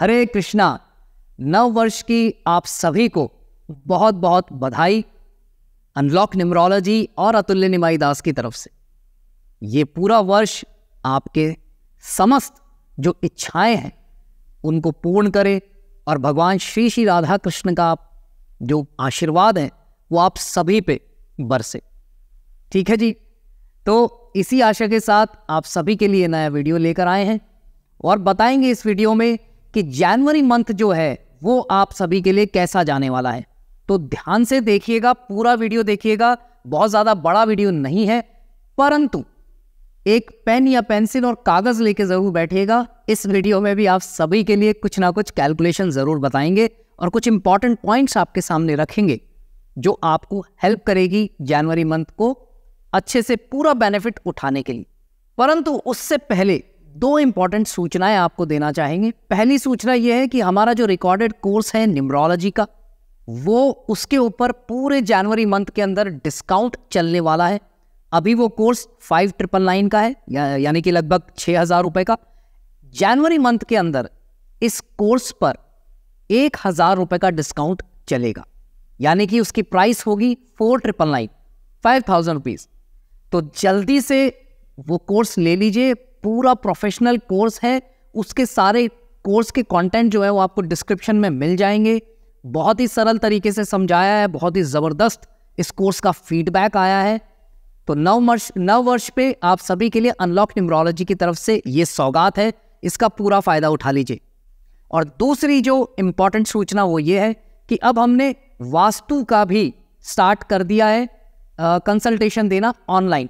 हरे कृष्णा नव वर्ष की आप सभी को बहुत बहुत बधाई अनलॉक निमरोलॉजी और अतुल्य निमाई दास की तरफ से ये पूरा वर्ष आपके समस्त जो इच्छाएं हैं उनको पूर्ण करे और भगवान श्री श्री राधा कृष्ण का आप जो आशीर्वाद है वो आप सभी पे बरसे ठीक है जी तो इसी आशा के साथ आप सभी के लिए नया वीडियो लेकर आए हैं और बताएंगे इस वीडियो में कि जनवरी मंथ जो है वो आप सभी के लिए कैसा जाने वाला है तो ध्यान से देखिएगा पूरा वीडियो देखिएगा बहुत ज़्यादा बड़ा वीडियो नहीं है परंतु एक पेन या पेंसिल और कागज़ लेके ज़रूर बैठिएगा इस वीडियो में भी आप सभी के लिए कुछ ना कुछ कैलकुलेशन ज़रूर बताएंगे और कुछ इंपॉर्टेंट पॉइंट्स आपके सामने रखेंगे जो आपको हेल्प करेगी जनवरी मंथ को अच्छे से पूरा बेनिफिट उठाने के लिए परंतु उससे पहले दो इंपॉर्टेंट सूचनाएं आपको देना चाहेंगे पहली सूचना यह है कि हमारा जो रिकॉर्डेड कोर्स है न्यूमरोलॉजी का वो उसके ऊपर पूरे जनवरी मंथ के अंदर डिस्काउंट चलने वाला है अभी वो कोर्स फाइव ट्रिपल नाइन का है या, यानी कि लगभग छः हज़ार रुपये का जनवरी मंथ के अंदर इस कोर्स पर एक हज़ार रुपये का डिस्काउंट चलेगा यानी कि उसकी प्राइस होगी four triple nine five thousand rupees तो जल्दी से वो कोर्स ले लीजिए पूरा प्रोफेशनल कोर्स है उसके सारे कोर्स के कंटेंट जो है वो आपको डिस्क्रिप्शन में मिल जाएंगे बहुत ही सरल तरीके से समझाया है बहुत ही ज़बरदस्त इस कोर्स का फीडबैक आया है तो नव वर्ष नव वर्ष पे आप सभी के लिए अनलॉक न्यूमरोलॉजी की तरफ से ये सौगात है इसका पूरा फ़ायदा उठा लीजिए और दूसरी जो इम्पॉर्टेंट सूचना वो ये है कि अब हमने वास्तु का भी स्टार्ट कर दिया है कंसल्टेशन देना ऑनलाइन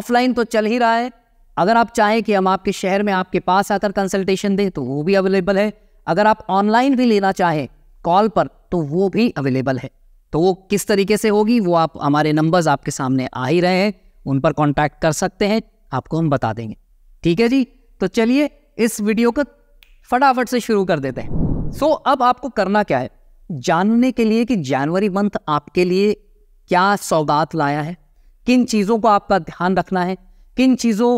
ऑफलाइन तो चल ही रहा है अगर आप चाहें कि हम आपके शहर में आपके पास आकर कंसल्टेशन दें तो वो भी अवेलेबल है अगर आप ऑनलाइन भी लेना चाहें कॉल पर तो वो भी अवेलेबल है तो वो किस तरीके से होगी वो आप हमारे नंबर्स आपके सामने आ ही रहे हैं उन पर कॉन्टैक्ट कर सकते हैं आपको हम बता देंगे ठीक है जी तो चलिए इस वीडियो को फटाफट से शुरू कर देते हैं सो so, अब आपको करना क्या है जानने के लिए कि जनवरी मंथ आपके लिए क्या सौगात लाया है किन चीज़ों को आपका ध्यान रखना है किन चीज़ों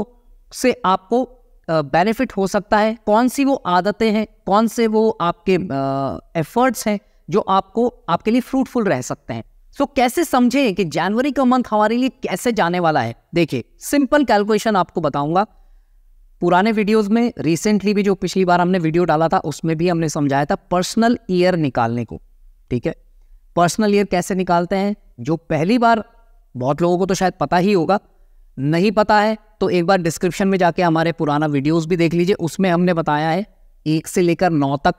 से आपको बेनिफिट हो सकता है कौन सी वो आदतें हैं कौन से वो आपके एफर्ट्स हैं जो आपको आपके लिए फ्रूटफुल रह सकते हैं सो so, कैसे समझें कि जनवरी का मंथ हमारे लिए कैसे जाने वाला है देखिए सिंपल कैलकुलेशन आपको बताऊंगा पुराने वीडियोस में रिसेंटली भी जो पिछली बार हमने वीडियो डाला था उसमें भी हमने समझाया था पर्सनल ईयर निकालने को ठीक है पर्सनल ईयर कैसे निकालते हैं जो पहली बार बहुत लोगों को तो शायद पता ही होगा नहीं पता है तो एक बार डिस्क्रिप्शन में जाके हमारे पुराना वीडियोस भी देख लीजिए उसमें हमने बताया है एक से लेकर नौ तक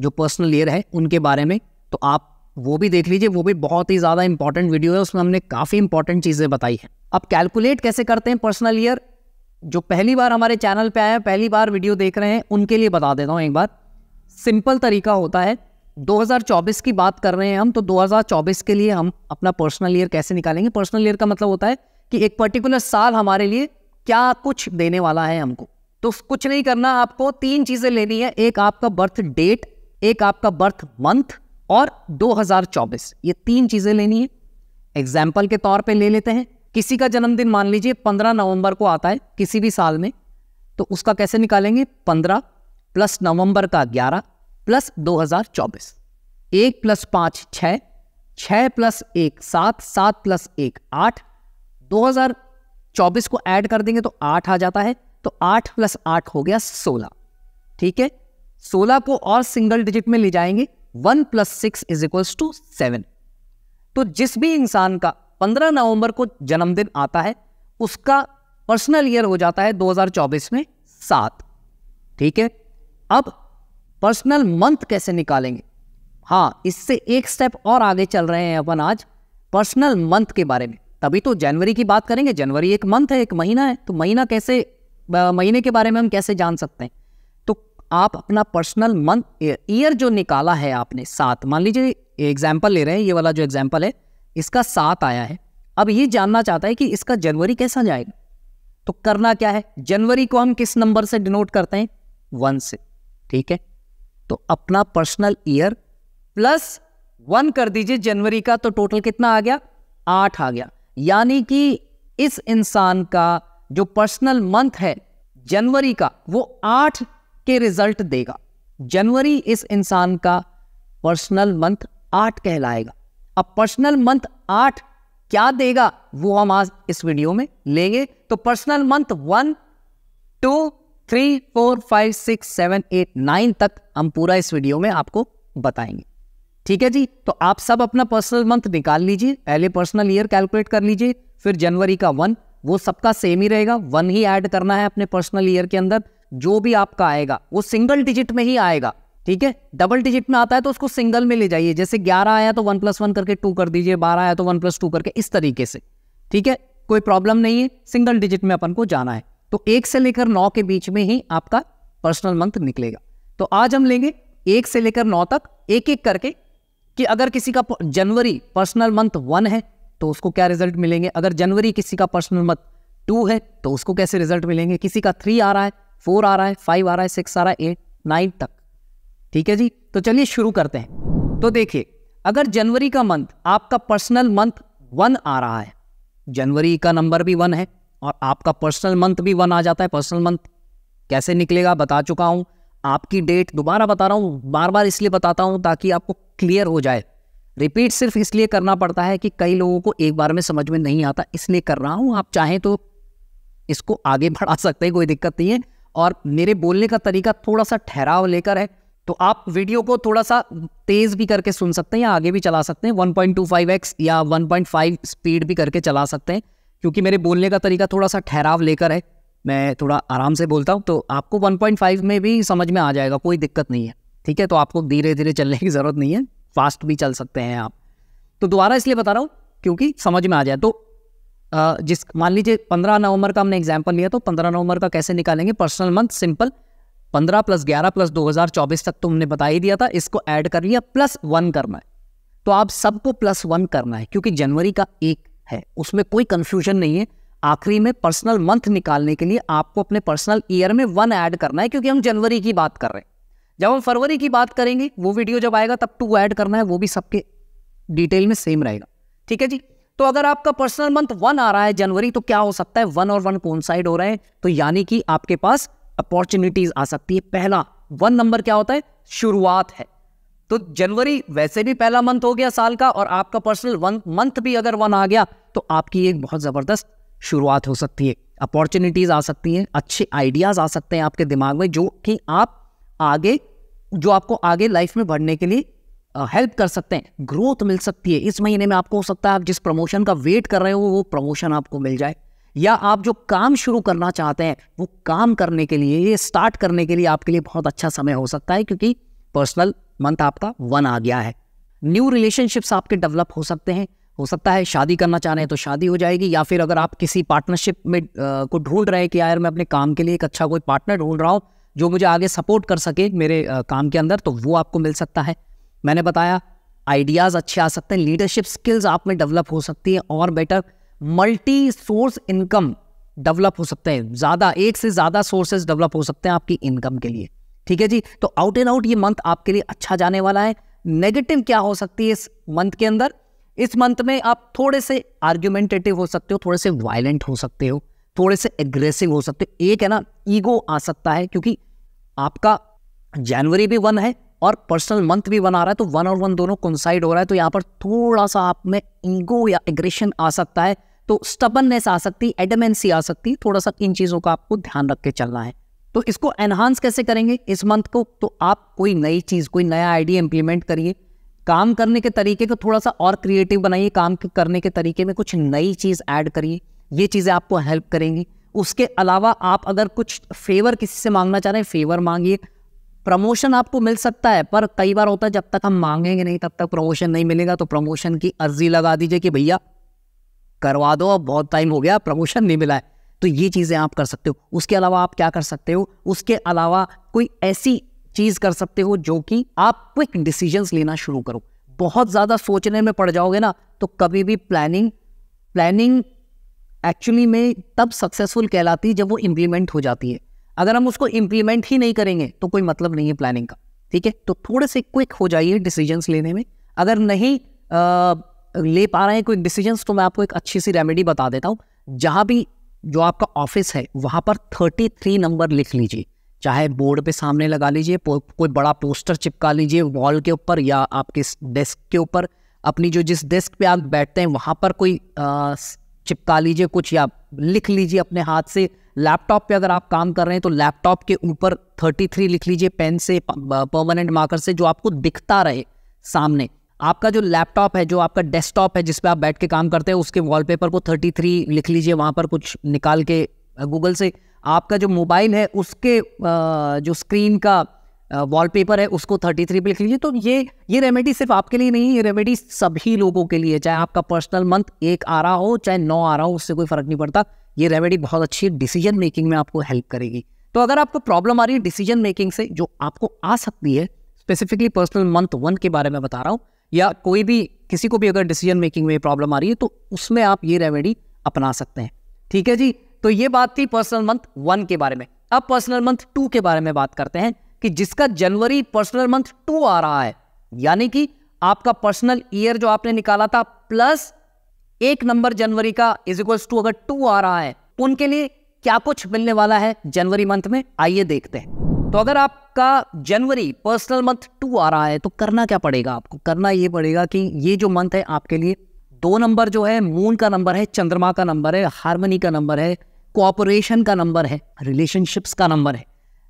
जो पर्सनल ईयर है उनके बारे में तो आप वो भी देख लीजिए वो भी बहुत ही ज़्यादा इंपॉर्टेंट वीडियो है उसमें हमने काफ़ी इंपॉर्टेंट चीज़ें बताई हैं अब कैलकुलेट कैसे करते हैं पर्सनल ईयर जो पहली बार हमारे चैनल पर आए हैं पहली बार वीडियो देख रहे हैं उनके लिए बता देता हूँ एक बार सिंपल तरीका होता है 2024 की बात कर रहे हैं हम तो 2024 के लिए हम अपना पर्सनल ईयर कैसे निकालेंगे पर्सनल ईयर का मतलब होता है कि एक पर्टिकुलर साल हमारे लिए क्या कुछ देने वाला है हमको तो कुछ नहीं करना आपको तीन चीज़ें लेनी है एक आपका बर्थ डेट एक आपका बर्थ मंथ और 2024 ये तीन चीज़ें लेनी है एग्जाम्पल के तौर पे ले लेते हैं किसी का जन्मदिन मान लीजिए 15 नवंबर को आता है किसी भी साल में तो उसका कैसे निकालेंगे 15 प्लस नवंबर का 11 प्लस 2024 एक प्लस पांच छ छ प्लस एक सात सात प्लस एक आठ 2024 को ऐड कर देंगे तो आठ आ जाता है तो आठ प्लस आठ हो गया सोलह ठीक है सोलह को और सिंगल डिजिट में ले जाएंगे one plus six is equal to seven तो जिस भी इंसान का पंद्रह नवंबर को जन्मदिन आता है उसका पर्सनल ईयर हो जाता है 2024 में सात ठीक है अब पर्सनल मंथ कैसे निकालेंगे हाँ इससे एक स्टेप और आगे चल रहे हैं अपन आज पर्सनल मंथ के बारे में तभी तो जनवरी की बात करेंगे जनवरी एक मंथ है एक महीना है तो महीना कैसे महीने के बारे में हम कैसे जान सकते हैं तो आप अपना पर्सनल मंथ ईयर जो निकाला है आपने सात मान लीजिए एग्जाम्पल ले रहे हैं ये वाला जो एग्जाम्पल है इसका सात आया है अब ये जानना चाहता है कि इसका जनवरी कैसा जाएगा तो करना क्या है जनवरी को हम किस नंबर से डिनोट करते हैं वन से ठीक है तो अपना पर्सनल ईयर प्लस वन कर दीजिए जनवरी का तो टोटल कितना आ गया आठ आ गया यानी कि इस इंसान का जो पर्सनल मंथ है जनवरी का वो आठ के रिजल्ट देगा जनवरी इस इंसान का पर्सनल मंथ आठ कहलाएगा अब पर्सनल मंथ आठ क्या देगा वो हम आज इस वीडियो में लेंगे तो personal month one two three four five six seven eight nine तक हम पूरा इस वीडियो में आपको बताएंगे ठीक है जी तो आप सब अपना पर्सनल मंथ निकाल लीजिए पहले पर्सनल ईयर कैलकुलेट कर लीजिए फिर जनवरी का वन वो सबका सेम ही रहेगा वन ही ऐड करना है अपने पर्सनल ईयर के अंदर जो भी आपका आएगा वो सिंगल डिजिट में ही आएगा ठीक है डबल डिजिट में आता है तो उसको सिंगल में ले जाइए जैसे ग्यारह आया तो वन प्लस वन करके टू कर दीजिए बारह आया तो वन प्लस टू करके इस तरीके से ठीक है कोई प्रॉब्लम नहीं है सिंगल डिजिट में अपन को जाना है तो एक से लेकर नौ के बीच में ही आपका पर्सनल मंथ निकलेगा तो आज हम लेंगे एक से लेकर नौ तक एक एक करके कि अगर किसी का जनवरी पर्सनल मंथ वन है तो उसको क्या रिजल्ट मिलेंगे अगर जनवरी किसी का पर्सनल मंथ टू है तो उसको कैसे रिजल्ट मिलेंगे किसी का थ्री आ रहा है फोर आ रहा है फाइव आ रहा है सिक्स आ रहा है एट नाइन तक ठीक है जी तो चलिए शुरू करते हैं तो देखिए अगर जनवरी का मंथ आपका पर्सनल मंथ वन आ रहा है जनवरी का नंबर भी वन है और आपका पर्सनल मंथ भी वन आ जाता है पर्सनल मंथ कैसे निकलेगा बता चुका हूं आपकी डेट दोबारा बता रहा हूँ बार बार इसलिए बताता हूँ ताकि आपको क्लियर हो जाए रिपीट सिर्फ इसलिए करना पड़ता है कि कई लोगों को एक बार में समझ में नहीं आता इसलिए कर रहा हूँ आप चाहें तो इसको आगे बढ़ा सकते हैं कोई दिक्कत नहीं है और मेरे बोलने का तरीका थोड़ा सा ठहराव लेकर है तो आप वीडियो को थोड़ा सा तेज़ भी करके सुन सकते हैं या आगे भी चला सकते हैं 1.25x या 1.5 स्पीड भी करके चला सकते हैं क्योंकि मेरे बोलने का तरीका थोड़ा सा ठहराव लेकर है मैं थोड़ा आराम से बोलता हूँ तो आपको 1.5 में भी समझ में आ जाएगा कोई दिक्कत नहीं है ठीक है तो आपको धीरे धीरे चलने की ज़रूरत नहीं है फास्ट भी चल सकते हैं आप तो दोबारा इसलिए बता रहा हूँ क्योंकि समझ में आ जाए तो जिस मान लीजिए पंद्रह नवंबर का हमने एग्जाम्पल लिया तो पंद्रह नवंबर का कैसे निकालेंगे पर्सनल मंथ सिंपल पंद्रह प्लस ग्यारह प्लस दो हज़ार चौबीस तक तो हमने बता ही दिया था इसको ऐड कर लिया प्लस वन करना है तो आप सबको प्लस वन करना है क्योंकि जनवरी का एक है उसमें कोई कन्फ्यूजन नहीं है आखिरी में पर्सनल मंथ निकालने के लिए आपको अपने पर्सनल ईयर में वन ऐड करना है क्योंकि हम जनवरी की बात कर रहे हैं जब हम फरवरी की बात करेंगे वो वीडियो जब आएगा तब टू ऐड करना है वो भी सबके डिटेल में सेम रहेगा ठीक है जी तो अगर आपका पर्सनल मंथ वन आ रहा है जनवरी तो क्या हो सकता है वन और वन कौन साइड हो रहे हैं तो यानी कि आपके पास अपॉर्चुनिटीज आ सकती है पहला वन नंबर क्या होता है शुरुआत है तो जनवरी वैसे भी पहला मंथ हो गया साल का और आपका पर्सनल वन मंथ भी अगर वन आ गया तो आपकी एक बहुत ज़बरदस्त शुरुआत हो सकती है अपॉर्चुनिटीज़ आ सकती हैं अच्छे आइडियाज़ आ सकते हैं आपके दिमाग में जो कि आप आगे जो आपको आगे लाइफ में बढ़ने के लिए हेल्प कर सकते हैं ग्रोथ मिल सकती है इस महीने में आपको हो सकता है आप जिस प्रमोशन का वेट कर रहे हो वो प्रमोशन आपको मिल जाए या आप जो काम शुरू करना चाहते हैं वो काम करने के लिए ये स्टार्ट करने के लिए आपके लिए बहुत अच्छा समय हो सकता है क्योंकि पर्सनल मंथ आपका वन आ गया है न्यू रिलेशनशिप्स आपके डेवलप हो सकते हैं हो सकता है शादी करना चाह रहे हैं तो शादी हो जाएगी या फिर अगर आप किसी पार्टनरशिप में को ढूंढ रहे हैं कि यार मैं अपने काम के लिए एक अच्छा कोई पार्टनर ढूंढ रहा हूँ जो मुझे आगे सपोर्ट कर सके मेरे काम के अंदर तो वो आपको मिल सकता है मैंने बताया आइडियाज़ अच्छे आ सकते हैं लीडरशिप स्किल्स आप में डेवलप हो सकती है और better multi source income develop हो सकते हैं ज़्यादा एक से ज़्यादा सोर्सेज डेवलप हो सकते हैं आपकी इनकम के लिए ठीक है जी तो आउट एंड आउट ये मंथ आपके लिए अच्छा जाने वाला है नेगेटिव क्या हो सकती है इस मंथ के अंदर इस मंथ में आप थोड़े से आर्ग्यूमेंटेटिव हो सकते हो थोड़े से वायलेंट हो सकते हो थोड़े से एग्रेसिव हो सकते हो एक है ना ईगो आ सकता है क्योंकि आपका जनवरी भी वन है और पर्सनल मंथ भी बना रहा है तो वन और वन दोनों कंसाइड हो रहा है तो यहाँ पर थोड़ा सा आप में ईगो या एग्रेशन आ सकता है तो स्टबननेस आ सकती है एडमेंसी आ सकती है थोड़ा सा इन चीज़ों का आपको ध्यान रख के चलना है तो इसको एनहांस कैसे करेंगे इस मंथ को तो आप कोई नई चीज़ कोई नया आइडिया इंप्लीमेंट करिए काम करने के तरीके को थोड़ा सा और क्रिएटिव बनाइए काम करने के तरीके में कुछ नई चीज़ ऐड करिए ये चीज़ें आपको हेल्प करेंगी उसके अलावा आप अगर कुछ फेवर किसी से मांगना चाह रहे हैं फेवर मांगिए प्रमोशन आपको मिल सकता है पर कई बार होता है जब तक हम मांगेंगे नहीं तब तक प्रमोशन नहीं मिलेगा तो प्रमोशन की अर्जी लगा दीजिए कि भैया करवा दो अब बहुत टाइम हो गया प्रमोशन नहीं मिला है तो ये चीज़ें आप कर सकते हो उसके अलावा आप क्या कर सकते हो उसके अलावा कोई ऐसी चीज कर सकते हो जो कि आप क्विक डिसीजन लेना शुरू करो बहुत ज़्यादा सोचने में पड़ जाओगे ना तो कभी भी प्लानिंग प्लानिंग एक्चुअली में तब सक्सेसफुल कहलाती है जब वो इम्प्लीमेंट हो जाती है अगर हम उसको इम्प्लीमेंट ही नहीं करेंगे तो कोई मतलब नहीं है प्लानिंग का ठीक है तो थोड़े से क्विक हो जाइए डिसीजंस लेने में अगर नहीं आ, ले पा रहे हैं क्विक डिसीजंस तो मैं आपको एक अच्छी सी रेमेडी बता देता हूँ जहाँ भी जो आपका ऑफिस है वहाँ पर थर्टी थ्री नंबर लिख लीजिए चाहे बोर्ड पे सामने लगा लीजिए कोई बड़ा पोस्टर चिपका लीजिए वॉल के ऊपर या आपके डेस्क के ऊपर अपनी जो जिस डेस्क पे आप बैठते हैं वहाँ पर कोई आ, चिपका लीजिए कुछ या लिख लीजिए अपने हाथ से लैपटॉप पे अगर आप काम कर रहे हैं तो लैपटॉप के ऊपर 33 लिख लीजिए पेन से परमानेंट मार्कर से जो आपको दिखता रहे सामने आपका जो लैपटॉप है जो आपका डेस्कटॉप है जिसपे आप बैठ के काम करते हैं उसके वॉलपेपर को 33 लिख लीजिए वहाँ पर कुछ निकाल के गूगल से आपका जो मोबाइल है उसके जो स्क्रीन का वॉलपेपर है उसको 33 पे लिख लीजिए तो ये ये रेमेडी सिर्फ आपके लिए नहीं ये रेमेडी सभी लोगों के लिए चाहे आपका पर्सनल मंथ एक आ रहा हो चाहे नौ आ रहा हो उससे कोई फ़र्क नहीं पड़ता ये रेमेडी बहुत अच्छी डिसीजन मेकिंग में आपको हेल्प करेगी तो अगर आपको प्रॉब्लम आ रही है डिसीजन मेकिंग से जो आपको आ सकती है स्पेसिफिकली पर्सनल मंथ वन के बारे में बता रहा हूँ या कोई भी किसी को भी अगर डिसीजन मेकिंग में प्रॉब्लम आ रही है तो उसमें आप ये रेमेडी अपना सकते हैं ठीक है जी तो ये बात थी पर्सनल मंथ वन के बारे में अब पर्सनल मंथ टू के बारे में बात करते हैं कि जिसका जनवरी पर्सनल मंथ टू आ रहा है यानी कि आपका पर्सनल ईयर जो आपने निकाला था प्लस एक नंबर जनवरी का इज इक्वल्स टू अगर टू आ रहा है तो उनके लिए क्या कुछ मिलने वाला है जनवरी मंथ में आइए देखते हैं तो अगर आपका जनवरी पर्सनल मंथ टू आ रहा है तो करना क्या पड़ेगा आपको करना ये पड़ेगा कि ये जो मंथ है आपके लिए दो नंबर जो है मून का नंबर है चंद्रमा का नंबर है हारमनी का नंबर है कॉपरेशन का नंबर है रिलेशनशिप्स का नंबर है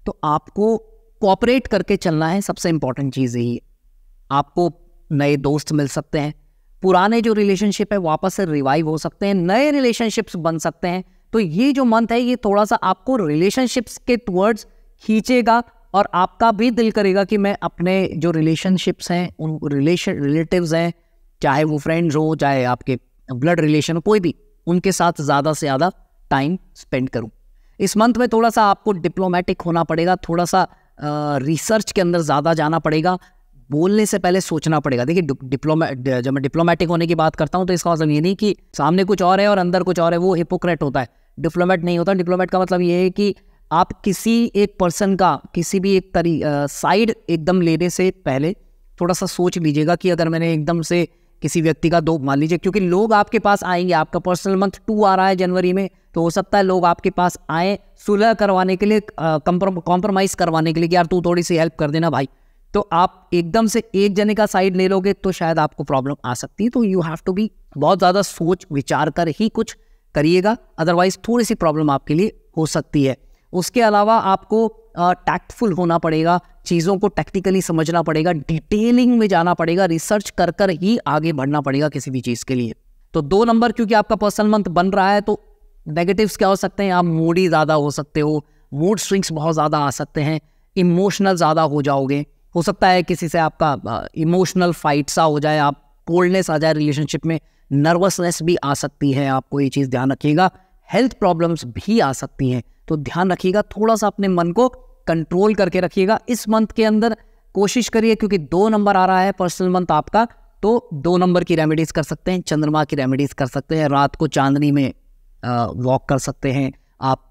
तो आपको कॉपरेट करके चलना है सबसे इम्पॉर्टेंट चीज़ यही है आपको नए दोस्त मिल सकते हैं पुराने जो रिलेशनशिप है वापस से रिवाइव हो सकते हैं नए रिलेशनशिप्स बन सकते हैं तो ये जो मंथ है ये थोड़ा सा आपको रिलेशनशिप्स के टूवर्ड्स खींचेगा और आपका भी दिल करेगा कि मैं अपने जो रिलेशनशिप्स हैं उन रिलेशन रिलेटिव्स हैं चाहे वो फ्रेंड्स हो चाहे आपके ब्लड रिलेशन हो कोई भी उनके साथ ज़्यादा से ज़्यादा टाइम स्पेंड करूँ इस मंथ में थोड़ा सा आपको डिप्लोमेटिक होना पड़ेगा थोड़ा सा रिसर्च के अंदर ज़्यादा जाना पड़ेगा बोलने से पहले सोचना पड़ेगा देखिए डिप्लोमे जब मैं डिप्लोमेटिक होने की बात करता हूँ तो इसका मतलब ये नहीं कि सामने कुछ और है और अंदर कुछ और है वो हिपोक्रेट होता है डिप्लोमेट नहीं होता डिप्लोमेट का मतलब ये है कि आप किसी एक पर्सन का किसी भी एक तरी साइड एकदम लेने से पहले थोड़ा सा सोच लीजिएगा कि अगर मैंने एकदम से किसी व्यक्ति का दो मान लीजिए क्योंकि लोग आपके पास आएंगे आपका पर्सनल मंथ टू आ रहा है जनवरी में तो हो सकता है लोग आपके पास आए सुलह करवाने के लिए कॉम्प्रोमाइज़ करवाने के लिए कि यार तू थोड़ी सी हेल्प कर देना भाई तो आप एकदम से एक जने का साइड ले लोगे तो शायद आपको प्रॉब्लम आ सकती है तो यू हैव टू बी बहुत ज़्यादा सोच विचार कर ही कुछ करिएगा अदरवाइज थोड़ी सी प्रॉब्लम आपके लिए हो सकती है उसके अलावा आपको टैक्टफुल होना पड़ेगा चीज़ों को टेक्निकली समझना पड़ेगा डिटेलिंग में जाना पड़ेगा रिसर्च कर कर ही आगे बढ़ना पड़ेगा किसी भी चीज़ के लिए तो दो नंबर क्योंकि आपका पर्सनल मंथ बन रहा है तो नेगेटिव्स क्या हो सकते हैं आप मूडी ज़्यादा हो सकते हो मूड स्विंग्स बहुत ज़्यादा आ सकते हैं इमोशनल ज़्यादा हो जाओगे हो सकता है किसी से आपका इमोशनल फाइट सा हो जाए आप कोल्डनेस आ जाए रिलेशनशिप में नर्वसनेस भी आ सकती है आपको ये चीज़ ध्यान रखिएगा हेल्थ प्रॉब्लम्स भी आ सकती हैं तो ध्यान रखिएगा थोड़ा सा अपने मन को कंट्रोल करके रखिएगा इस मंथ के अंदर कोशिश करिए क्योंकि दो नंबर आ रहा है पर्सनल मंथ आपका तो दो नंबर की रेमेडीज़ कर सकते हैं चंद्रमा की रेमेडीज़ कर सकते हैं रात को चांदनी में वॉक कर सकते हैं आप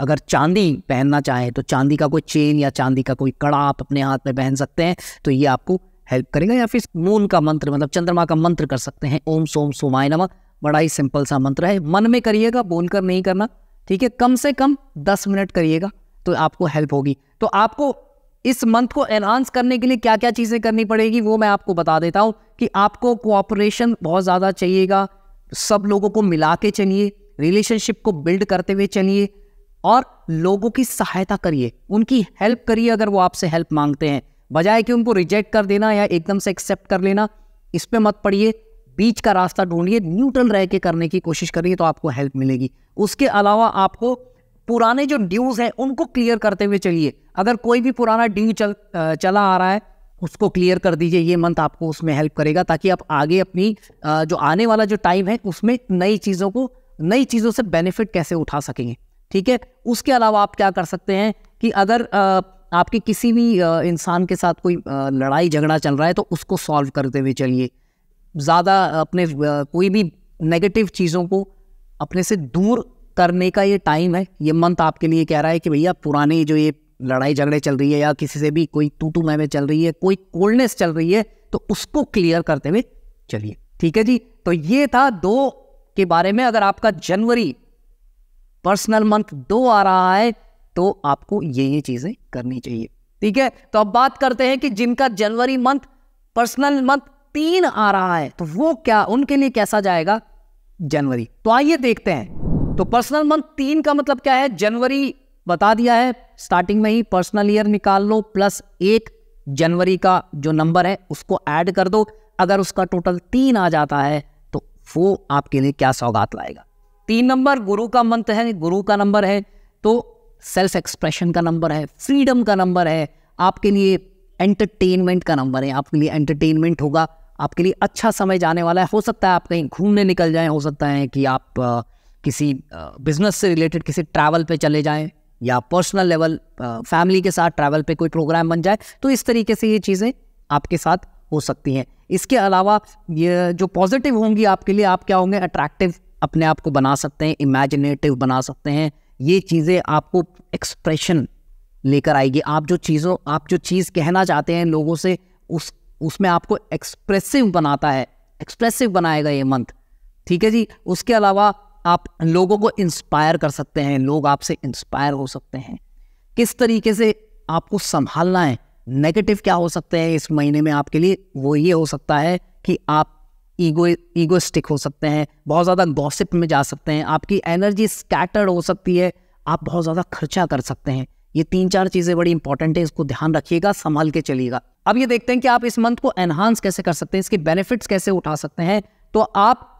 अगर चांदी पहनना चाहें तो चांदी का कोई चेन या चांदी का कोई कड़ा आप अपने हाथ में पहन सकते हैं तो ये आपको हेल्प करेगा या फिर मून का मंत्र मतलब चंद्रमा का मंत्र कर सकते हैं ओम सोम सोमाय नमक बड़ा ही सिंपल सा मंत्र है मन में करिएगा बोलकर नहीं करना ठीक है कम से कम दस मिनट करिएगा तो आपको हेल्प होगी तो आपको इस मंथ को एनहांस करने के लिए क्या क्या चीज़ें करनी पड़ेगी वो मैं आपको बता देता हूँ कि आपको कोऑपरेशन बहुत ज़्यादा चाहिएगा सब लोगों को मिला के चलिए रिलेशनशिप को बिल्ड करते हुए चलिए और लोगों की सहायता करिए उनकी हेल्प करिए अगर वो आपसे हेल्प मांगते हैं बजाय कि उनको रिजेक्ट कर देना या एकदम से एक्सेप्ट कर लेना इस पर मत पड़िए बीच का रास्ता ढूंढिए न्यूट्रल रह के करने की कोशिश करिए तो आपको हेल्प मिलेगी उसके अलावा आपको पुराने जो ड्यूज़ हैं उनको क्लियर करते हुए चलिए अगर कोई भी पुराना ड्यू चल चला आ रहा है उसको क्लियर कर दीजिए ये मंथ आपको उसमें हेल्प करेगा ताकि आप आगे अपनी जो आने वाला जो टाइम है उसमें नई चीज़ों को नई चीज़ों से बेनिफिट कैसे उठा सकेंगे ठीक है उसके अलावा आप क्या कर सकते हैं कि अगर आपके किसी भी इंसान के साथ कोई लड़ाई झगड़ा चल रहा है तो उसको सॉल्व करते हुए चलिए ज़्यादा अपने कोई भी नेगेटिव चीज़ों को अपने से दूर करने का ये टाइम है ये मंथ आपके लिए कह रहा है कि भैया पुराने जो ये लड़ाई झगड़े चल रही है या किसी से भी कोई टू टू मैमे चल रही है कोई कोल्डनेस चल रही है तो उसको क्लियर करते हुए चलिए ठीक है जी तो ये था दो के बारे में अगर आपका जनवरी पर्सनल मंथ दो आ रहा है तो आपको ये ये चीजें करनी चाहिए ठीक है तो अब बात करते हैं कि जिनका जनवरी मंथ पर्सनल मंथ तीन आ रहा है तो वो क्या उनके लिए कैसा जाएगा जनवरी तो आइए देखते हैं तो पर्सनल मंथ तीन का मतलब क्या है जनवरी बता दिया है स्टार्टिंग में ही पर्सनल ईयर निकाल लो प्लस एक जनवरी का जो नंबर है उसको ऐड कर दो अगर उसका टोटल तीन आ जाता है वो आपके लिए क्या सौगात लाएगा तीन नंबर गुरु का मंत्र है गुरु का नंबर है तो सेल्फ एक्सप्रेशन का नंबर है फ्रीडम का नंबर है आपके लिए एंटरटेनमेंट का नंबर है आपके लिए एंटरटेनमेंट होगा आपके लिए अच्छा समय जाने वाला है हो सकता है आप कहीं घूमने निकल जाएं हो सकता है कि आप आ, किसी बिजनेस से रिलेटेड किसी ट्रैवल पे चले जाएं या पर्सनल लेवल फैमिली के साथ ट्रैवल पे कोई प्रोग्राम बन जाए तो इस तरीके से ये चीज़ें आपके साथ हो सकती हैं इसके अलावा ये जो पॉजिटिव होंगी आपके लिए आप क्या होंगे अट्रैक्टिव अपने आप को बना सकते हैं इमेजिनेटिव बना सकते हैं ये चीज़ें आपको एक्सप्रेशन लेकर आएगी आप जो चीज़ों आप जो चीज़ कहना चाहते हैं लोगों से उस उसमें आपको एक्सप्रेसिव बनाता है एक्सप्रेसिव बनाएगा ये मंथ ठीक है जी उसके अलावा आप लोगों को इंस्पायर कर सकते हैं लोग आपसे इंस्पायर हो सकते हैं किस तरीके से आपको संभालना है नेगेटिव क्या हो सकते हैं इस महीने में आपके लिए वो ये हो सकता है कि आप ईगो ईगोस्टिक हो सकते हैं बहुत ज़्यादा गॉसिप में जा सकते हैं आपकी एनर्जी स्कैटर्ड हो सकती है आप बहुत ज़्यादा खर्चा कर सकते हैं ये तीन चार चीज़ें बड़ी इंपॉर्टेंट है इसको ध्यान रखिएगा संभाल के चलिएगा अब ये देखते हैं कि आप इस मंथ को एनहांस कैसे कर सकते हैं इसके बेनिफिट्स कैसे उठा सकते हैं तो आप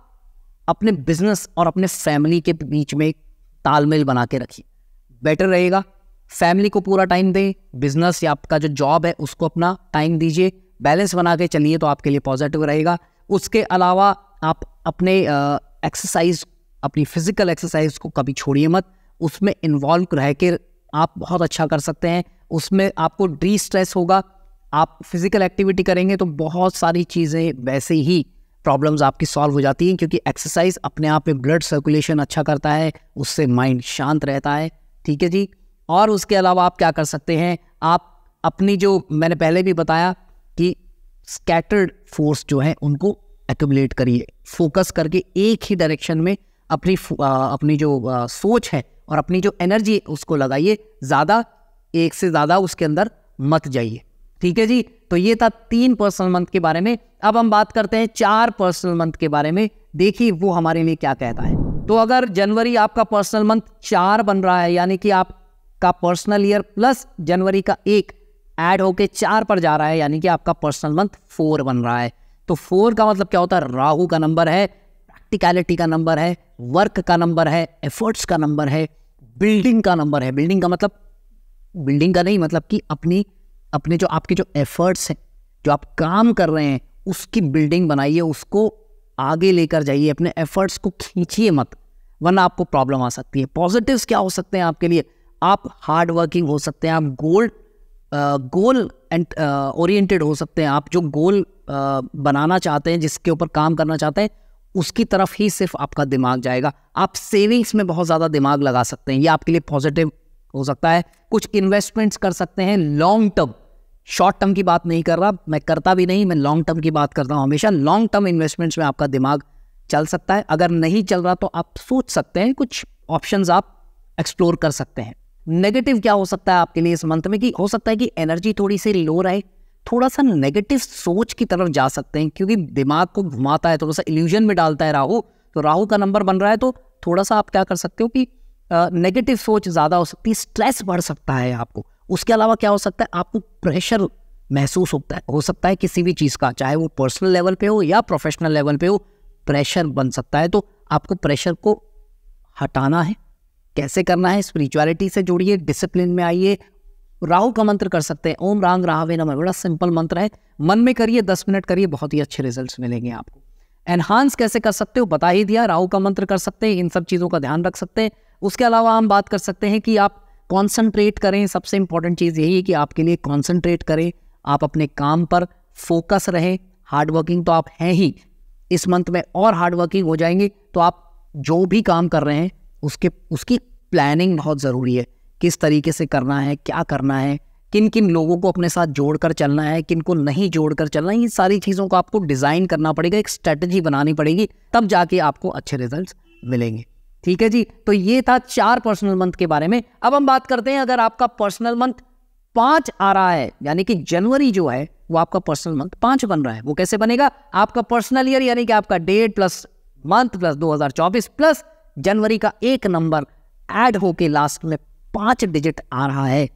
अपने बिजनेस और अपने फैमिली के बीच में तालमेल बना के रखिए बेटर रहेगा फैमिली को पूरा टाइम दें बिजनेस या आपका जो जॉब है उसको अपना टाइम दीजिए बैलेंस बना के चलिए तो आपके लिए पॉजिटिव रहेगा उसके अलावा आप अपने एक्सरसाइज अपनी फिजिकल एक्सरसाइज को कभी छोड़िए मत उसमें इन्वॉल्व रह के आप बहुत अच्छा कर सकते हैं उसमें आपको डी स्ट्रेस होगा आप फिजिकल एक्टिविटी करेंगे तो बहुत सारी चीज़ें वैसे ही प्रॉब्लम्स आपकी सॉल्व हो जाती हैं क्योंकि एक्सरसाइज अपने आप में ब्लड सर्कुलेशन अच्छा करता है उससे माइंड शांत रहता है ठीक है जी और उसके अलावा आप क्या कर सकते हैं आप अपनी जो मैंने पहले भी बताया कि स्कैटर्ड फोर्स जो है उनको एक्यूमुलेट करिए फोकस करके एक ही डायरेक्शन में अपनी आ, अपनी जो आ, सोच है और अपनी जो एनर्जी उसको लगाइए ज़्यादा एक से ज़्यादा उसके अंदर मत जाइए ठीक है जी तो ये था तीन पर्सनल मंथ के बारे में अब हम बात करते हैं चार पर्सनल मंथ के बारे में देखिए वो हमारे लिए क्या कहता है तो अगर जनवरी आपका पर्सनल मंथ चार बन रहा है यानी कि आप का पर्सनल ईयर प्लस जनवरी का एक ऐड होके चार पर जा रहा है यानी कि आपका पर्सनल मंथ फोर बन रहा है तो फोर का मतलब क्या होता है राहु का नंबर है प्रैक्टिकलिटी का नंबर है वर्क का नंबर है एफर्ट्स का नंबर है बिल्डिंग का नंबर है बिल्डिंग का मतलब बिल्डिंग का नहीं मतलब कि अपनी अपने जो आपके जो एफर्ट्स हैं जो आप काम कर रहे हैं उसकी बिल्डिंग बनाइए उसको आगे लेकर जाइए अपने एफर्ट्स को खींचिए मत वरना आपको प्रॉब्लम आ सकती है पॉजिटिव्स क्या हो सकते हैं आपके लिए आप हार्ड वर्किंग हो सकते हैं आप गोल गोल एंड ओरिएंटेड हो सकते हैं आप जो गोल uh, बनाना चाहते हैं जिसके ऊपर काम करना चाहते हैं उसकी तरफ ही सिर्फ आपका दिमाग जाएगा आप सेविंग्स में बहुत ज़्यादा दिमाग लगा सकते हैं ये आपके लिए पॉजिटिव हो सकता है कुछ इन्वेस्टमेंट्स कर सकते हैं लॉन्ग टर्म शॉर्ट टर्म की बात नहीं कर रहा मैं करता भी नहीं मैं लॉन्ग टर्म की बात करता हूँ हमेशा लॉन्ग टर्म इन्वेस्टमेंट्स में आपका दिमाग चल सकता है अगर नहीं चल रहा तो आप सोच सकते हैं कुछ ऑप्शंस आप एक्सप्लोर कर सकते हैं नेगेटिव क्या हो सकता है आपके लिए इस मंथ में कि हो सकता है कि एनर्जी थोड़ी सी लो रहे थोड़ा सा नेगेटिव सोच की तरफ जा सकते हैं क्योंकि दिमाग को घुमाता है थोड़ा सा इल्यूजन में डालता है राहु तो राहु का नंबर बन रहा है तो थोड़ा सा आप क्या कर सकते हो कि नेगेटिव सोच ज़्यादा हो सकती है स्ट्रेस बढ़ सकता है आपको उसके अलावा क्या हो सकता है आपको प्रेशर महसूस होता है हो सकता है किसी भी चीज़ का चाहे वो पर्सनल लेवल पे हो या प्रोफेशनल लेवल पे हो प्रेशर बन सकता है तो आपको प्रेशर को हटाना है कैसे करना है स्पिरिचुअलिटी से जुड़िए डिसिप्लिन में आइए राहु का मंत्र कर सकते हैं ओम राम राहवे नमः बड़ा सिंपल मंत्र है मन में करिए दस मिनट करिए बहुत ही अच्छे रिजल्ट्स मिलेंगे आपको एनहांस कैसे कर सकते हो बता ही दिया राहु का मंत्र कर सकते हैं इन सब चीज़ों का ध्यान रख सकते हैं उसके अलावा हम बात कर सकते हैं कि आप कॉन्सनट्रेट करें सबसे इंपॉर्टेंट चीज़ यही है कि आपके लिए कॉन्सनट्रेट करें आप अपने काम पर फोकस रहें हार्डवर्किंग तो आप हैं ही इस मंथ में और हार्डवर्किंग हो जाएंगे तो आप जो भी काम कर रहे हैं उसके उसकी प्लानिंग बहुत ज़रूरी है किस तरीके से करना है क्या करना है किन किन लोगों को अपने साथ जोड़कर चलना है किन को नहीं जोड़कर चलना है ये सारी चीज़ों को आपको डिज़ाइन करना पड़ेगा एक स्ट्रेटजी बनानी पड़ेगी तब जाके आपको अच्छे रिजल्ट मिलेंगे ठीक है जी तो ये था चार पर्सनल मंथ के बारे में अब हम बात करते हैं अगर आपका पर्सनल मंथ पाँच आ रहा है यानी कि जनवरी जो है वो आपका पर्सनल मंथ पाँच बन रहा है वो कैसे बनेगा आपका पर्सनल ईयर यानी कि आपका डेट प्लस मंथ प्लस दो प्लस जनवरी का एक नंबर ऐड होके लास्ट में पांच डिजिट आ रहा है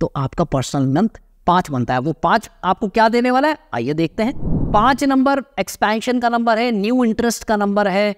तो आपका पर्सनल मंथ पांच बनता है वो पांच आपको क्या देने वाला है आइए देखते हैं पांच नंबर एक्सपेंशन का नंबर है न्यू इंटरेस्ट का नंबर है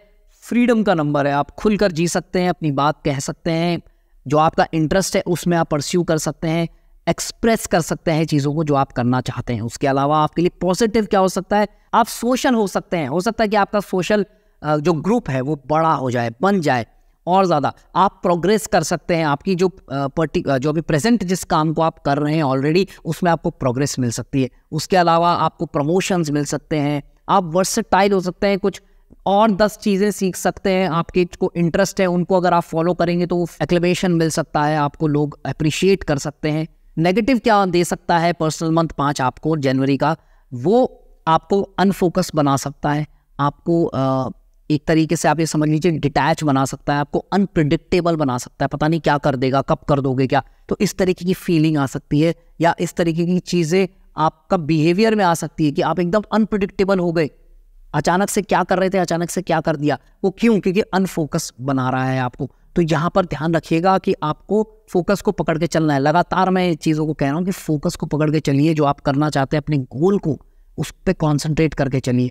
फ्रीडम का नंबर है आप खुलकर जी सकते हैं अपनी बात कह सकते हैं जो आपका इंटरेस्ट है उसमें आप परस्यू कर सकते हैं एक्सप्रेस कर सकते हैं चीज़ों को जो आप करना चाहते हैं उसके अलावा आपके लिए पॉजिटिव क्या हो सकता है आप सोशल हो सकते हैं हो सकता है कि आपका सोशल जो ग्रुप है वो बड़ा हो जाए बन जाए और ज़्यादा आप प्रोग्रेस कर सकते हैं आपकी जो पर्टी जो अभी प्रेजेंट जिस काम को आप कर रहे हैं ऑलरेडी उसमें आपको प्रोग्रेस मिल सकती है उसके अलावा आपको प्रमोशंस मिल सकते हैं आप वर्सटाइल हो सकते हैं कुछ और दस चीज़ें सीख सकते हैं आपके को इंटरेस्ट है उनको अगर आप फॉलो करेंगे तो एक्लेमेशन मिल सकता है आपको लोग अप्रिशिएट कर सकते हैं नेगेटिव क्या दे सकता है पर्सनल मंथ पाँच आपको जनवरी का वो आपको अनफोकस बना सकता है आपको एक तरीके से आप ये समझ लीजिए डिटैच बना सकता है आपको अनप्रडिक्टेबल बना सकता है पता नहीं क्या कर देगा कब कर दोगे क्या तो इस तरीके की फीलिंग आ सकती है या इस तरीके की चीज़ें आपका बिहेवियर में आ सकती है कि आप एकदम अनप्रडिक्टेबल हो गए अचानक से क्या कर रहे थे अचानक से क्या कर दिया वो क्यों क्योंकि अनफोकस बना रहा है आपको तो यहाँ पर ध्यान रखिएगा कि आपको फोकस को पकड़ के चलना है लगातार मैं चीज़ों को कह रहा हूँ कि फोकस को पकड़ के चलिए जो आप करना चाहते हैं अपने गोल को उस पर कॉन्सेंट्रेट करके चलिए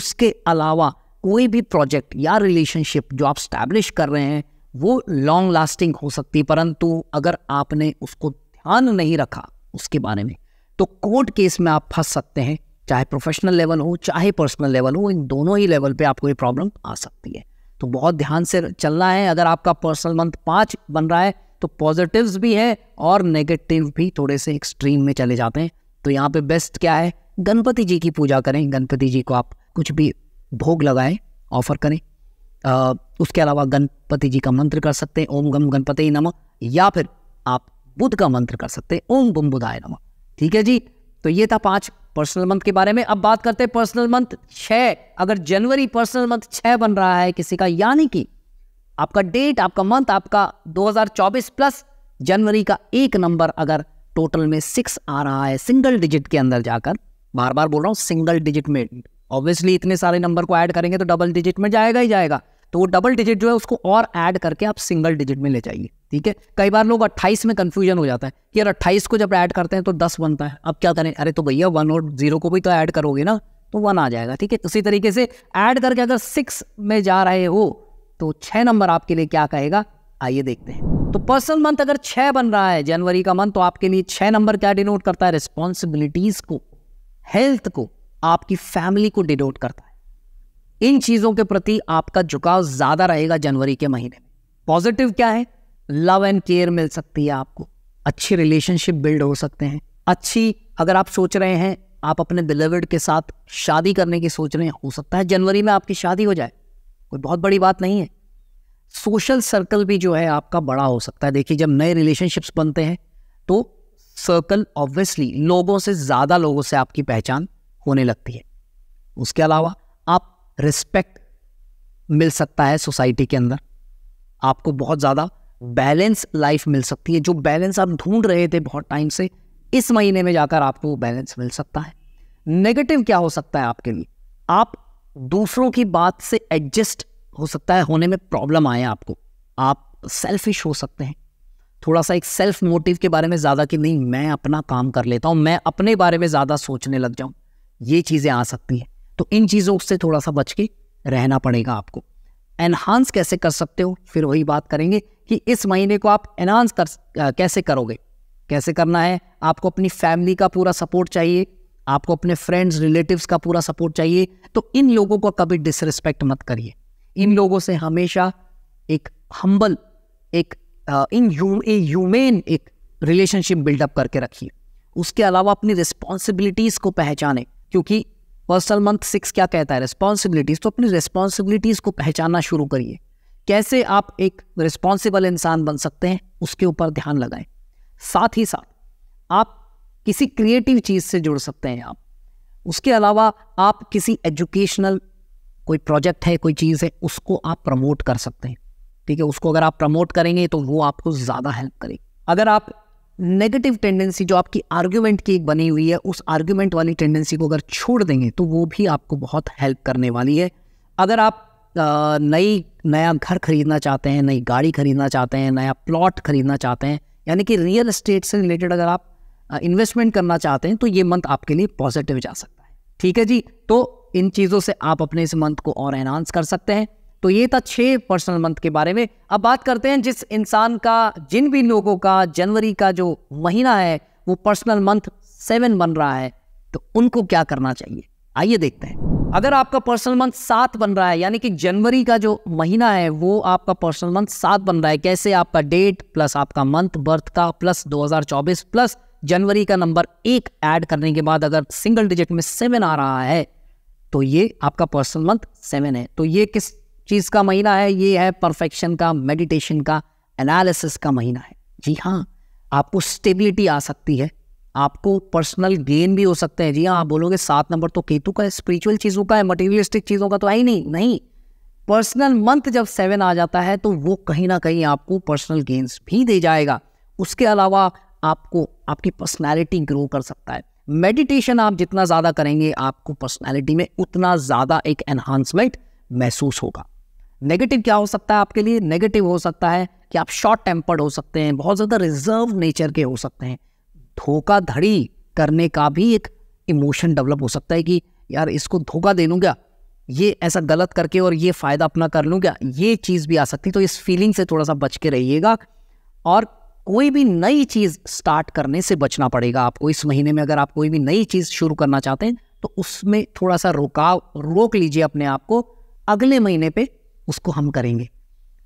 उसके अलावा कोई भी प्रोजेक्ट या रिलेशनशिप जो आप स्टैब्लिश कर रहे हैं वो लॉन्ग लास्टिंग हो सकती है परंतु अगर आपने उसको ध्यान नहीं रखा उसके बारे में तो कोर्ट केस में आप फंस सकते हैं चाहे प्रोफेशनल लेवल हो चाहे पर्सनल लेवल हो इन दोनों ही लेवल पे आपको ये प्रॉब्लम आ सकती है तो बहुत ध्यान से चलना है अगर आपका पर्सनल मंथ पाँच बन रहा है तो पॉजिटिव्स भी है और नेगेटिव भी थोड़े से एक्सट्रीम में चले जाते हैं तो यहाँ पे बेस्ट क्या है गणपति जी की पूजा करें गणपति जी को आप कुछ भी भोग लगाएं ऑफर करें आ, उसके अलावा गणपति जी का मंत्र कर सकते हैं ओम गम गणपति नमः या फिर आप बुद्ध का मंत्र कर सकते हैं ओम बुम बुधाय नमः ठीक है जी तो ये था पांच पर्सनल मंथ के बारे में अब बात करते हैं पर्सनल मंथ छः अगर जनवरी पर्सनल मंथ छः बन रहा है किसी का यानी कि आपका डेट आपका मंथ आपका 2024 प्लस जनवरी का एक नंबर अगर टोटल में सिक्स आ रहा है सिंगल डिजिट के अंदर जाकर बार बार बोल रहा हूँ सिंगल डिजिट में ऑब्वियसली इतने सारे नंबर को ऐड करेंगे तो डबल डिजिट में जाएगा ही जाएगा तो वो डबल डिजिट जो है उसको और ऐड करके आप सिंगल डिजिट में ले जाइए ठीक है कई बार लोग 28 में कन्फ्यूजन हो जाता है कि यार 28 को जब ऐड करते हैं तो 10 बनता है अब क्या करें अरे तो भैया वन और जीरो को भी तो ऐड करोगे ना तो वन आ जाएगा ठीक है उसी तरीके से ऐड करके अगर सिक्स में जा रहे हो तो छः नंबर आपके लिए क्या कहेगा आइए देखते हैं तो पर्सनल मंथ अगर छः बन रहा है जनवरी का मंथ तो आपके लिए छः नंबर क्या डिनोट करता है रिस्पॉन्सिबिलिटीज़ को हेल्थ को आपकी फैमिली को डिडोट करता है इन चीज़ों के प्रति आपका झुकाव ज़्यादा रहेगा जनवरी के महीने में पॉजिटिव क्या है लव एंड केयर मिल सकती है आपको अच्छे रिलेशनशिप बिल्ड हो सकते हैं अच्छी अगर आप सोच रहे हैं आप अपने बिलेविड के साथ शादी करने की सोच रहे हैं हो सकता है जनवरी में आपकी शादी हो जाए कोई बहुत बड़ी बात नहीं है सोशल सर्कल भी जो है आपका बड़ा हो सकता है देखिए जब नए रिलेशनशिप्स बनते हैं तो सर्कल ऑब्वियसली लोगों से ज़्यादा लोगों से आपकी पहचान होने लगती है उसके अलावा आप रिस्पेक्ट मिल सकता है सोसाइटी के अंदर आपको बहुत ज़्यादा बैलेंस लाइफ मिल सकती है जो बैलेंस आप ढूंढ रहे थे बहुत टाइम से इस महीने में जाकर आपको बैलेंस मिल सकता है नेगेटिव क्या हो सकता है आपके लिए आप दूसरों की बात से एडजस्ट हो सकता है होने में प्रॉब्लम आए आपको आप सेल्फिश हो सकते हैं थोड़ा सा एक सेल्फ मोटिव के बारे में ज़्यादा कि नहीं मैं अपना काम कर लेता हूँ मैं अपने बारे में ज़्यादा सोचने लग जाऊँ ये चीज़ें आ सकती हैं तो इन चीज़ों से थोड़ा सा बच के रहना पड़ेगा आपको एनहांस कैसे कर सकते हो फिर वही बात करेंगे कि इस महीने को आप एनहांस कर कैसे करोगे कैसे करना है आपको अपनी फैमिली का पूरा सपोर्ट चाहिए आपको अपने फ्रेंड्स रिलेटिव्स का पूरा सपोर्ट चाहिए तो इन लोगों को कभी डिसरिस्पेक्ट मत करिए इन लोगों से हमेशा एक हम्बल एक इन ह्यूमेन एक रिलेशनशिप बिल्डअप करके रखिए उसके अलावा अपनी रिस्पॉन्सिबिलिटीज़ को पहचाने क्योंकि पर्सनल मंथ सिक्स क्या कहता है रिस्पॉन्सिबिलिटीज़ तो अपनी रिस्पॉन्सिबिलिटीज़ को पहचानना शुरू करिए कैसे आप एक रिस्पॉन्सिबल इंसान बन सकते हैं उसके ऊपर ध्यान लगाएं साथ ही साथ आप किसी क्रिएटिव चीज़ से जुड़ सकते हैं आप उसके अलावा आप किसी एजुकेशनल कोई प्रोजेक्ट है कोई चीज़ है उसको आप प्रमोट कर सकते हैं ठीक है उसको अगर आप प्रमोट करेंगे तो वो आपको ज़्यादा हेल्प करेगी अगर आप नेगेटिव टेंडेंसी जो आपकी आर्ग्यूमेंट की एक बनी हुई है उस आर्ग्यूमेंट वाली टेंडेंसी को अगर छोड़ देंगे तो वो भी आपको बहुत हेल्प करने वाली है अगर आप नई नया घर खरीदना चाहते हैं नई गाड़ी खरीदना चाहते हैं नया प्लॉट खरीदना चाहते हैं यानी कि रियल इस्टेट से रिलेटेड अगर आप इन्वेस्टमेंट करना चाहते हैं तो ये मंथ आपके लिए पॉजिटिव जा सकता है ठीक है जी तो इन चीज़ों से आप अपने इस मंथ को और एनहांस कर सकते हैं तो ये था छः पर्सनल मंथ के बारे में अब बात करते हैं जिस इंसान का जिन भी लोगों का जनवरी का जो महीना है वो पर्सनल मंथ सेवन बन रहा है तो उनको क्या करना चाहिए आइए देखते हैं अगर आपका पर्सनल मंथ सात बन रहा है यानी कि जनवरी का जो महीना है वो आपका पर्सनल मंथ सात बन रहा है कैसे आपका डेट प्लस आपका मंथ बर्थ का प्लस 2024 प्लस जनवरी का नंबर एक ऐड करने के बाद अगर सिंगल डिजिट में सेवन आ रहा है तो ये आपका पर्सनल मंथ सेवन है तो ये किस चीज़ का महीना है ये है परफेक्शन का मेडिटेशन का एनालिसिस का महीना है जी हाँ आपको स्टेबिलिटी आ सकती है आपको पर्सनल गेन भी हो सकते हैं जी हाँ आप बोलोगे सात नंबर तो केतु का है स्पिरिचुअल चीज़ों का है मटेरियलिस्टिक चीज़ों का तो है ही नहीं नहीं पर्सनल मंथ जब सेवन आ जाता है तो वो कहीं ना कहीं आपको पर्सनल गेन्स भी दे जाएगा उसके अलावा आपको आपकी पर्सनैलिटी ग्रो कर सकता है मेडिटेशन आप जितना ज़्यादा करेंगे आपको पर्सनैलिटी में उतना ज़्यादा एक एनहांसमेंट महसूस होगा नेगेटिव क्या हो सकता है आपके लिए नेगेटिव हो सकता है कि आप शॉर्ट टेम्पर्ड हो सकते हैं बहुत ज़्यादा रिजर्व नेचर के हो सकते हैं धोखाधड़ी करने का भी एक इमोशन डेवलप हो सकता है कि यार इसको धोखा दे लूँ क्या ये ऐसा गलत करके और ये फ़ायदा अपना कर लूँ क्या ये चीज़ भी आ सकती है तो इस फीलिंग से थोड़ा सा बच के रहिएगा और कोई भी नई चीज़ स्टार्ट करने से बचना पड़ेगा आपको इस महीने में अगर आप कोई भी नई चीज़ शुरू करना चाहते हैं तो उसमें थोड़ा सा रुकाव रोक लीजिए अपने आप को अगले महीने पे उसको हम करेंगे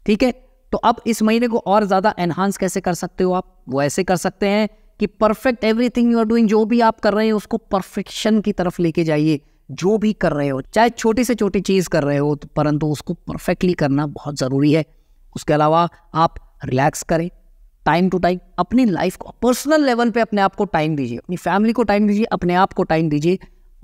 ठीक है तो अब इस महीने को और ज़्यादा एनहांस कैसे कर सकते हो आप वो ऐसे कर सकते हैं कि perfect everything you are doing जो भी आप कर रहे हैं उसको परफेक्शन की तरफ लेके जाइए जो भी कर रहे हो चाहे छोटी से छोटी चीज़ कर रहे हो तो परंतु उसको परफेक्टली करना बहुत ज़रूरी है उसके अलावा आप रिलैक्स करें टाइम टू टाइम अपनी लाइफ को पर्सनल लेवल पे अपने आप को टाइम दीजिए अपनी फैमिली को टाइम दीजिए अपने आप को टाइम दीजिए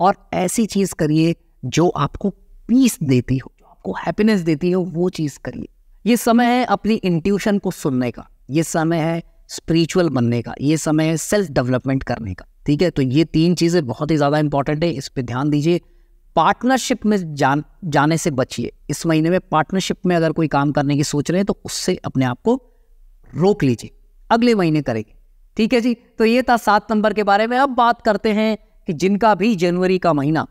और ऐसी चीज़ करिए जो आपको पीस देती हो आपको हैप्पीनेस देती है वो चीज़ करिए ये समय है अपनी इंट्यूशन को सुनने का ये समय है स्पिरिचुअल बनने का ये समय है सेल्फ डेवलपमेंट करने का ठीक है तो ये तीन चीज़ें बहुत ही ज़्यादा इंपॉर्टेंट है इस पर ध्यान दीजिए पार्टनरशिप में जान जाने से बचिए इस महीने में पार्टनरशिप में अगर कोई काम करने की सोच रहे हैं तो उससे अपने आप को रोक लीजिए अगले महीने करेंगे ठीक है जी तो ये था सात नंबर के बारे में अब बात करते हैं कि जिनका भी जनवरी का महीना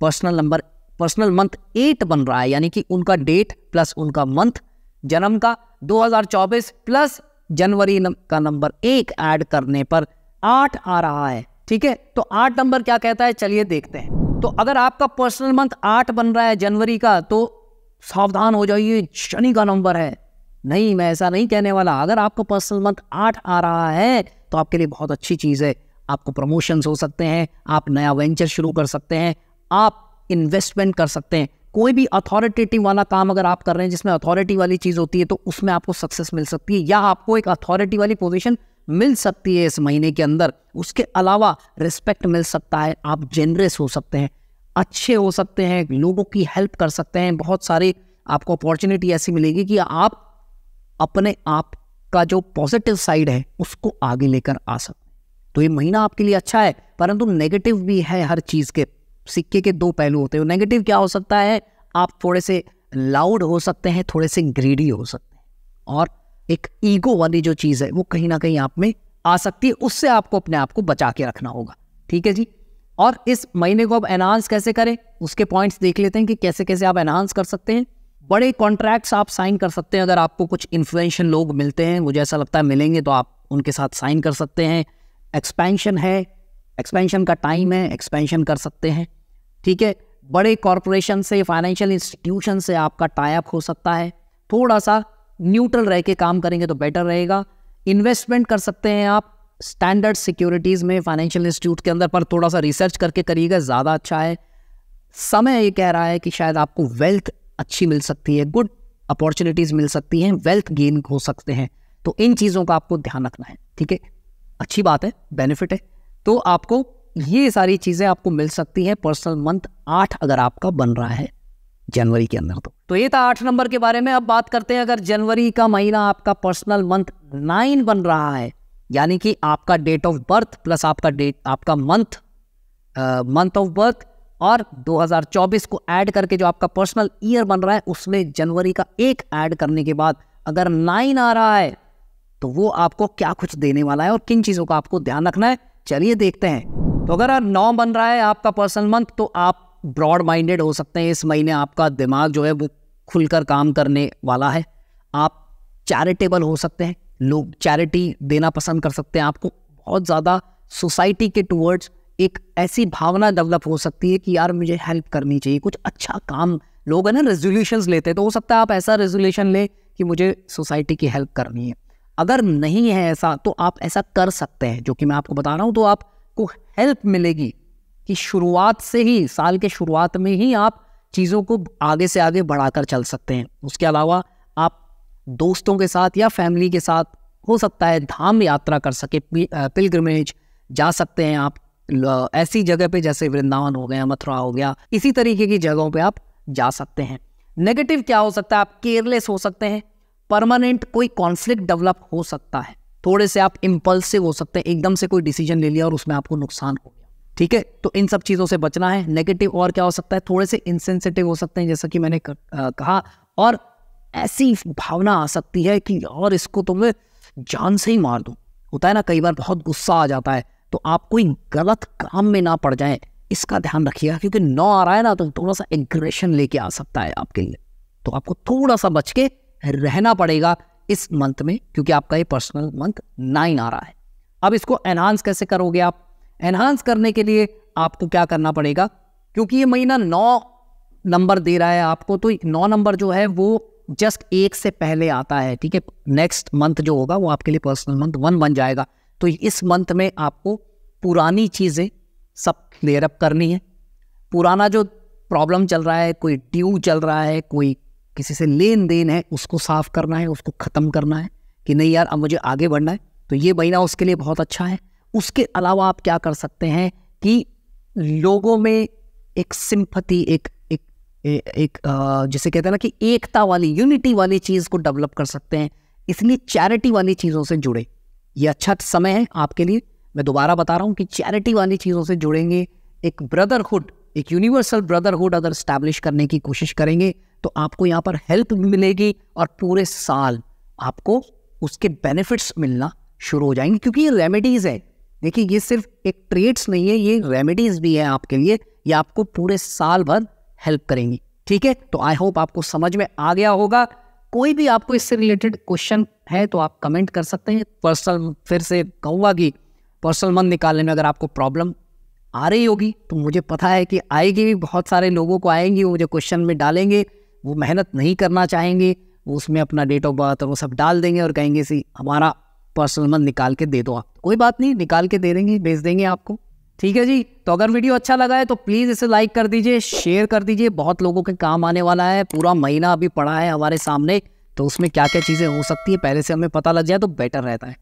personal number personal month eight बन रहा है यानी कि उनका डेट प्लस उनका मंथ जन्म का 2024 प्लस जनवरी नम, का नंबर एक ऐड करने पर आठ आ रहा है ठीक है तो आठ नंबर क्या कहता है चलिए देखते हैं तो अगर आपका पर्सनल मंथ आठ बन रहा है जनवरी का तो सावधान हो जाइए शनि का नंबर है नहीं मैं ऐसा नहीं कहने वाला अगर आपका पर्सनल मंथ आठ आ रहा है तो आपके लिए बहुत अच्छी चीज़ है आपको प्रमोशंस हो सकते हैं आप नया वेंचर शुरू कर सकते हैं आप इन्वेस्टमेंट कर सकते हैं कोई भी अथॉरिटेटिव वाला काम अगर आप कर रहे हैं जिसमें अथॉरिटी वाली चीज़ होती है तो उसमें आपको सक्सेस मिल सकती है या आपको एक अथॉरिटी वाली पोजीशन मिल सकती है इस महीने के अंदर उसके अलावा रिस्पेक्ट मिल सकता है आप जेनरस हो सकते हैं अच्छे हो सकते हैं लोगों की हेल्प कर सकते हैं बहुत सारे आपको अपॉर्चुनिटी ऐसी मिलेगी कि आप अपने आप का जो पॉजिटिव साइड है उसको आगे लेकर आ सकते हैं तो ये महीना आपके लिए अच्छा है परंतु नेगेटिव भी है हर चीज़ के सिक्के के दो पहलू होते हैं नेगेटिव क्या हो सकता है आप थोड़े से लाउड हो सकते हैं थोड़े से ग्रीडी हो सकते हैं और एक ईगो वाली जो चीज़ है वो कहीं ना कहीं आप में आ सकती है उससे आपको अपने आप को बचा के रखना होगा ठीक है जी और इस महीने को आप एनहांस कैसे करें उसके पॉइंट्स देख लेते हैं कि कैसे कैसे आप एनहांस कर सकते हैं बड़े कॉन्ट्रैक्ट्स आप साइन कर सकते हैं अगर आपको कुछ इन्फ्लुएंशियल लोग मिलते हैं मुझे ऐसा लगता है मिलेंगे तो आप उनके साथ साइन कर सकते हैं एक्सपेंशन है एक्सपेंशन का टाइम है एक्सपेंशन कर सकते हैं ठीक है बड़े कॉरपोरेशन से फाइनेंशियल इंस्टीट्यूशन से आपका टाइप हो सकता है थोड़ा सा न्यूट्रल रह के काम करेंगे तो बेटर रहेगा इन्वेस्टमेंट कर सकते हैं आप स्टैंडर्ड सिक्योरिटीज़ में फाइनेंशियल इंस्टीट्यूट के अंदर पर थोड़ा सा रिसर्च करके करिएगा ज़्यादा अच्छा है समय ये कह रहा है कि शायद आपको वेल्थ अच्छी मिल सकती है गुड अपॉर्चुनिटीज़ मिल सकती हैं वेल्थ गेन हो सकते हैं तो इन चीज़ों का आपको ध्यान रखना है ठीक है अच्छी बात है बेनिफिट है तो आपको ये सारी चीज़ें आपको मिल सकती हैं पर्सनल मंथ आठ अगर आपका बन रहा है जनवरी के अंदर तो तो ये था आठ नंबर के बारे में अब बात करते हैं अगर जनवरी का महीना आपका पर्सनल मंथ नाइन बन रहा है यानी कि आपका डेट ऑफ बर्थ प्लस आपका डेट आपका मंथ मंथ ऑफ बर्थ और 2024 को ऐड करके जो आपका पर्सनल ईयर बन रहा है उसमें जनवरी का एक ऐड करने के बाद अगर नाइन आ रहा है तो वो आपको क्या कुछ देने वाला है और किन चीज़ों का आपको ध्यान रखना है चलिए देखते हैं तो अगर नौ बन रहा है आपका पर्सनल मंथ तो आप ब्रॉड माइंडेड हो सकते हैं इस महीने आपका दिमाग जो है वो खुलकर काम करने वाला है आप चैरिटेबल हो सकते हैं लोग चैरिटी देना पसंद कर सकते हैं आपको बहुत ज़्यादा सोसाइटी के टूवर्ड्स एक ऐसी भावना डेवलप हो सकती है कि यार मुझे हेल्प करनी चाहिए कुछ अच्छा काम लोग है ना रेजोल्यूशन लेते हैं तो हो सकता है आप ऐसा रेजोल्यूशन लें कि मुझे सोसाइटी की हेल्प करनी है अगर नहीं है ऐसा तो आप ऐसा कर सकते हैं जो कि मैं आपको बता रहा हूँ तो आपको हेल्प मिलेगी कि शुरुआत से ही साल के शुरुआत में ही आप चीज़ों को आगे से आगे बढ़ाकर चल सकते हैं उसके अलावा आप दोस्तों के साथ या फैमिली के साथ हो सकता है धाम यात्रा कर सके पिलग्रमेज जा सकते हैं आप ऐसी जगह पे जैसे वृंदावन हो गया मथुरा हो गया इसी तरीके की जगहों पे आप जा सकते हैं नेगेटिव क्या हो सकता है आप केयरलेस हो सकते हैं परमानेंट कोई कॉन्फ्लिक्ट डेवलप हो सकता है थोड़े से आप इम्पल्सिव हो सकते हैं एकदम से कोई डिसीजन ले लिया और उसमें आपको नुकसान हो गया ठीक है तो इन सब चीज़ों से बचना है नेगेटिव और क्या हो सकता है थोड़े से इनसेंसिटिव हो सकते हैं जैसा कि मैंने कर, आ, कहा और ऐसी भावना आ सकती है कि और इसको तो मैं जान से ही मार दूँ होता है ना कई बार बहुत गुस्सा आ जाता है तो आप कोई गलत काम में ना पड़ जाए इसका ध्यान रखिएगा क्योंकि नौ आ रहा है ना तो थोड़ा सा एग्रेशन लेके आ सकता है आपके लिए तो आपको थोड़ा सा बच के रहना पड़ेगा इस मंथ में क्योंकि आपका ये पर्सनल मंथ नाइन आ रहा है अब इसको एनहांस कैसे करोगे आप एनहांस करने के लिए आपको क्या करना पड़ेगा क्योंकि ये महीना नौ नंबर दे रहा है आपको तो नौ नंबर जो है वो जस्ट एक से पहले आता है ठीक है नेक्स्ट मंथ जो होगा वो आपके लिए पर्सनल मंथ वन बन जाएगा तो इस मंथ में आपको पुरानी चीज़ें सब क्लियर अप करनी है पुराना जो प्रॉब्लम चल रहा है कोई ड्यू चल रहा है कोई किसी से लेन देन है उसको साफ करना है उसको ख़त्म करना है कि नहीं यार अब मुझे आगे बढ़ना है तो ये महीना उसके लिए बहुत अच्छा है उसके अलावा आप क्या कर सकते हैं कि लोगों में एक सिंपति एक एक एक जिसे कहते हैं ना कि एकता वाली यूनिटी वाली चीज़ को डेवलप कर सकते हैं इसलिए चैरिटी वाली चीज़ों से जुड़े ये अच्छा समय है आपके लिए मैं दोबारा बता रहा हूँ कि चैरिटी वाली चीज़ों से जुड़ेंगे एक ब्रदरहुड एक यूनिवर्सल ब्रदरहुड अगर स्टैब्लिश करने की कोशिश करेंगे तो आपको यहाँ पर हेल्प मिलेगी और पूरे साल आपको उसके बेनिफिट्स मिलना शुरू हो जाएंगे क्योंकि ये रेमेडीज़ है देखिए ये सिर्फ एक ट्रेड्स नहीं है ये रेमेडीज़ भी है आपके लिए ये आपको पूरे साल भर हेल्प करेंगी ठीक है तो आई होप आपको समझ में आ गया होगा कोई भी आपको इससे रिलेटेड क्वेश्चन है तो आप कमेंट कर सकते हैं पर्सनल फिर से कहूँगा कि पर्सनल मन निकालने में अगर आपको प्रॉब्लम आ रही होगी तो मुझे पता है कि आएगी भी बहुत सारे लोगों को आएंगी वो मुझे क्वेश्चन में डालेंगे वो मेहनत नहीं करना चाहेंगे वो उसमें अपना डेट ऑफ बर्थ और वो सब डाल देंगे और कहेंगे सी हमारा पर्सनल नंबर निकाल के दे दो आप कोई बात नहीं निकाल के दे देंगे भेज देंगे आपको ठीक है जी तो अगर वीडियो अच्छा लगा है तो प्लीज़ इसे लाइक कर दीजिए शेयर कर दीजिए बहुत लोगों के काम आने वाला है पूरा महीना अभी पड़ा है हमारे सामने तो उसमें क्या क्या चीज़ें हो सकती है पहले से हमें पता लग जाए तो बेटर रहता है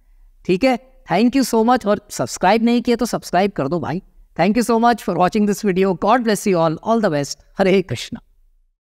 ठीक है थैंक यू सो मच और सब्सक्राइब नहीं किया तो सब्सक्राइब कर दो भाई thank you so much for watching this video God bless you all all the best Hare Krishna